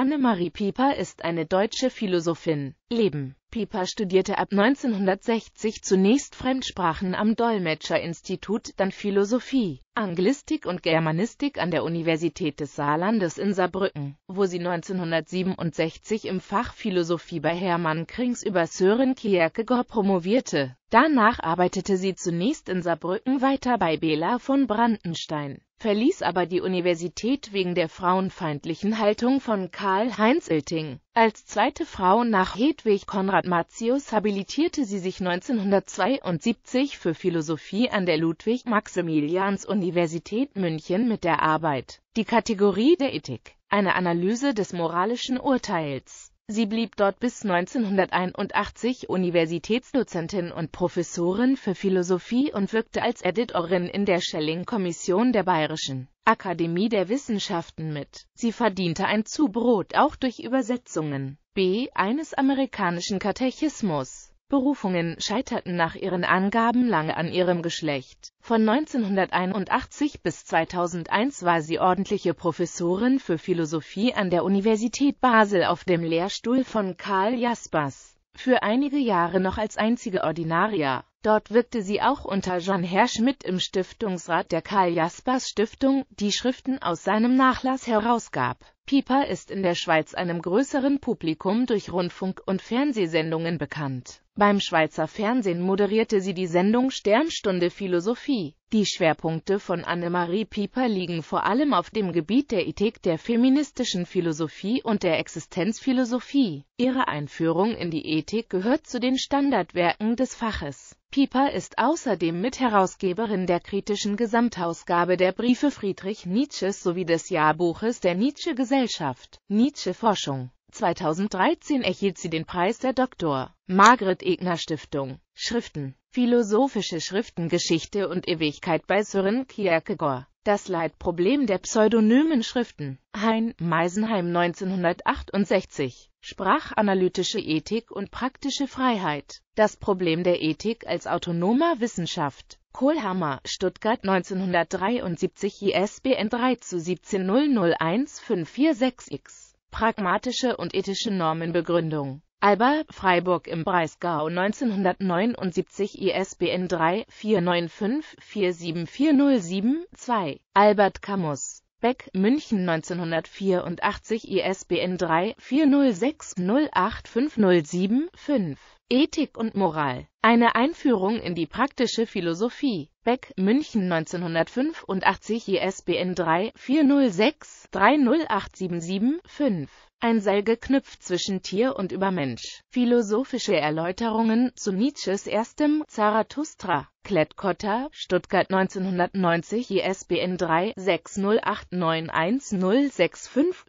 Annemarie Pieper ist eine deutsche Philosophin. Leben Pieper studierte ab 1960 zunächst Fremdsprachen am Dolmetscherinstitut, dann Philosophie, Anglistik und Germanistik an der Universität des Saarlandes in Saarbrücken, wo sie 1967 im Fach Philosophie bei Hermann Krings über Sören Kierkegaard promovierte. Danach arbeitete sie zunächst in Saarbrücken weiter bei Bela von Brandenstein verließ aber die Universität wegen der frauenfeindlichen Haltung von Karl-Heinz Ilting. Als zweite Frau nach Hedwig Konrad Martius habilitierte sie sich 1972 für Philosophie an der Ludwig-Maximilians-Universität München mit der Arbeit Die Kategorie der Ethik, eine Analyse des moralischen Urteils. Sie blieb dort bis 1981 Universitätsdozentin und Professorin für Philosophie und wirkte als Editorin in der Schelling-Kommission der Bayerischen Akademie der Wissenschaften mit. Sie verdiente ein Zubrot auch durch Übersetzungen. B. eines amerikanischen Katechismus Berufungen scheiterten nach ihren Angaben lange an ihrem Geschlecht. Von 1981 bis 2001 war sie ordentliche Professorin für Philosophie an der Universität Basel auf dem Lehrstuhl von Karl Jaspers, für einige Jahre noch als einzige Ordinaria. Dort wirkte sie auch unter John Herr Schmidt im Stiftungsrat der Karl Jaspers Stiftung, die Schriften aus seinem Nachlass herausgab. Pieper ist in der Schweiz einem größeren Publikum durch Rundfunk- und Fernsehsendungen bekannt. Beim Schweizer Fernsehen moderierte sie die Sendung Sternstunde Philosophie. Die Schwerpunkte von Annemarie Pieper liegen vor allem auf dem Gebiet der Ethik der feministischen Philosophie und der Existenzphilosophie. Ihre Einführung in die Ethik gehört zu den Standardwerken des Faches. Pieper ist außerdem Mitherausgeberin der kritischen Gesamtausgabe der Briefe Friedrich Nietzsches sowie des Jahrbuches der Nietzsche-Gesellschaft, Nietzsche-Forschung. 2013 erhielt sie den Preis der Dr. Margret Egner Stiftung. Schriften Philosophische Schriften Geschichte und Ewigkeit bei Sören Kierkegaard Das Leitproblem der pseudonymen Schriften Hein, Meisenheim 1968 Sprachanalytische Ethik und praktische Freiheit Das Problem der Ethik als autonomer Wissenschaft Kohlhammer, Stuttgart 1973 ISBN 3 zu 17001546X Pragmatische und ethische Normenbegründung. Alba, Freiburg im Breisgau 1979 ISBN 3-495-47407-2. Albert Camus. Beck, München 1984 ISBN 3-406-08507-5. Ethik und Moral. Eine Einführung in die praktische Philosophie. Beck, München 1985, ISBN 3-406-30877-5. Ein Seil geknüpft zwischen Tier und Übermensch. Philosophische Erläuterungen zu Nietzsches erstem Zarathustra. Klettkotter, Stuttgart 1990, ISBN 3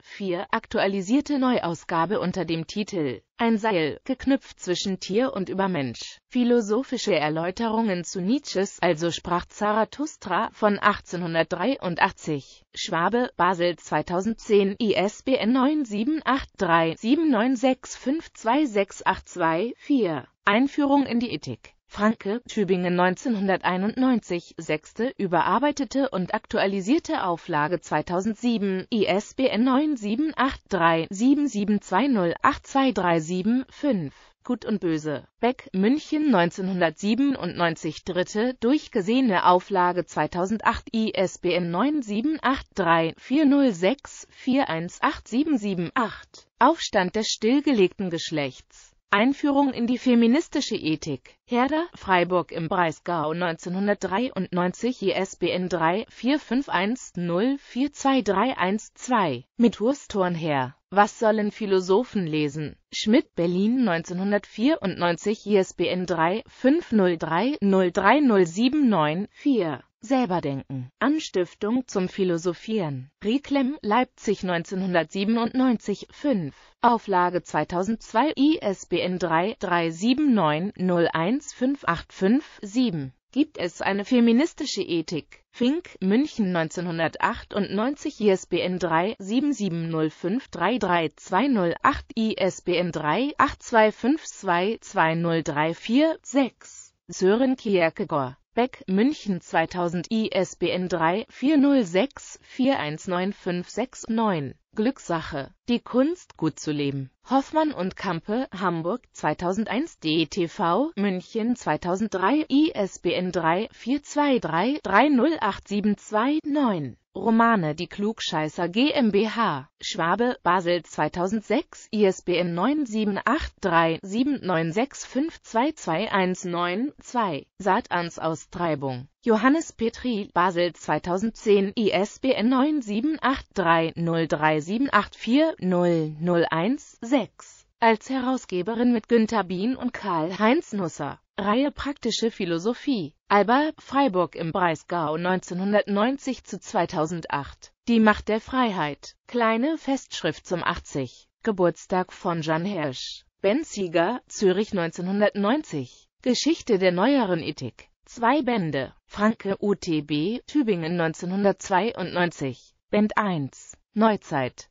4 aktualisierte Neuausgabe unter dem Titel Ein Seil, geknüpft zwischen Tier und Übermensch. Philosophische Erläuterungen zu Nietzsches Also sprach Zarathustra von 1883. Schwabe, Basel 2010, ISBN 9783-796526824. Einführung in die Ethik. Franke, Tübingen 1991, sechste, überarbeitete und aktualisierte Auflage 2007, ISBN 9783 7720 5. Gut und Böse. Beck, München 1997, dritte durchgesehene Auflage 2008, ISBN 9783406418778. Aufstand des stillgelegten Geschlechts Einführung in die feministische Ethik. Herder, Freiburg im Breisgau 1993, ISBN 3 451 04231 Mit Hurstorn her. Was sollen Philosophen lesen? Schmidt, Berlin 1994, ISBN 3-503-03079-4. Selberdenken. Anstiftung zum Philosophieren. Rieklem, Leipzig 1997, 5. Auflage 2002, ISBN 3 379 015857. Gibt es eine feministische Ethik? Fink, München 1998, ISBN 3 770533208, ISBN 3 82522034-6. Sören Kierkegaard Beck, München 2000 ISBN 3 406 419569, Glückssache. Die Kunst, gut zu leben. Hoffmann und Kampe, Hamburg 2001, DTV, e München 2003, ISBN 3-423-30872-9. Romane Die Klugscheißer GmbH, Schwabe, Basel 2006, ISBN 9783796522192, Satans Austreibung. Johannes Petri, Basel 2010, ISBN 6 6. Als Herausgeberin mit Günter Bien und Karl-Heinz Nusser. Reihe Praktische Philosophie. Alba, Freiburg im Breisgau 1990 zu 2008. Die Macht der Freiheit. Kleine Festschrift zum 80. Geburtstag von Jan Hersch. Ben Sieger, Zürich 1990. Geschichte der neueren Ethik. Zwei Bände. Franke UTB, Tübingen 1992. Band 1. Neuzeit.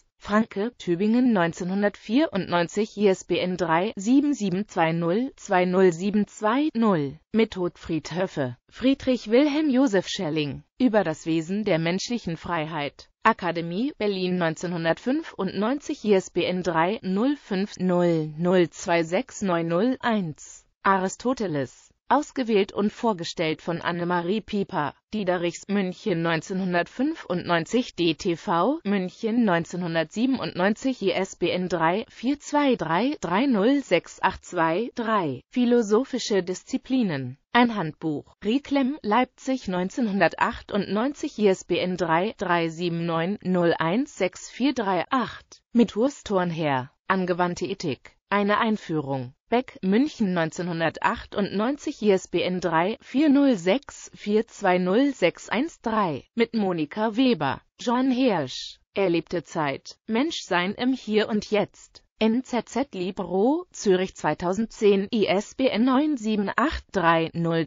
Franke, Tübingen 1994, ISBN 3-7720-20720. Method Friedhöfe, Friedrich Wilhelm Josef Schelling, Über das Wesen der menschlichen Freiheit. Akademie, Berlin 1995, ISBN 3 050 0269091. Aristoteles ausgewählt und vorgestellt von Annemarie Pieper, Diederichs München 1995 DTV München 1997 ISBN 3-423-30682-3 Philosophische Disziplinen ein Handbuch. Rieklem, Leipzig 1998 ISBN 3-379-016438 mit Hurstorn her. Angewandte Ethik. Eine Einführung. Beck, München 1998, ISBN 3 406 420 Mit Monika Weber. John Hirsch. Erlebte Zeit. Menschsein im Hier und Jetzt. NZZ Libro, Zürich 2010, ISBN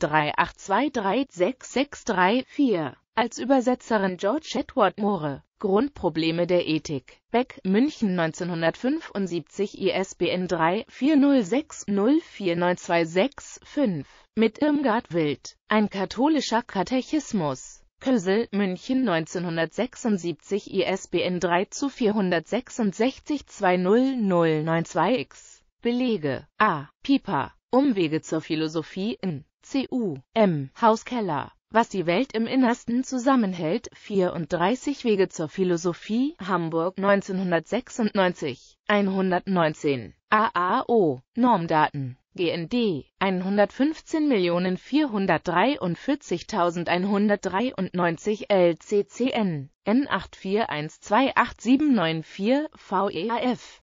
9783038236634. Als Übersetzerin George Edward Moore Grundprobleme der Ethik. Beck, München 1975 ISBN 3-406-04926-5. Mit Irmgard Wild. Ein katholischer Katechismus. Kösel, München 1976 ISBN 3 zu 466 20092 x Belege A. Pieper. Umwege zur Philosophie in C.U. M. Hauskeller was die Welt im Innersten zusammenhält, 34 Wege zur Philosophie, Hamburg 1996, 119, AAO, Normdaten, GND, 115.443.193 LCCN, N841287994, VEAF,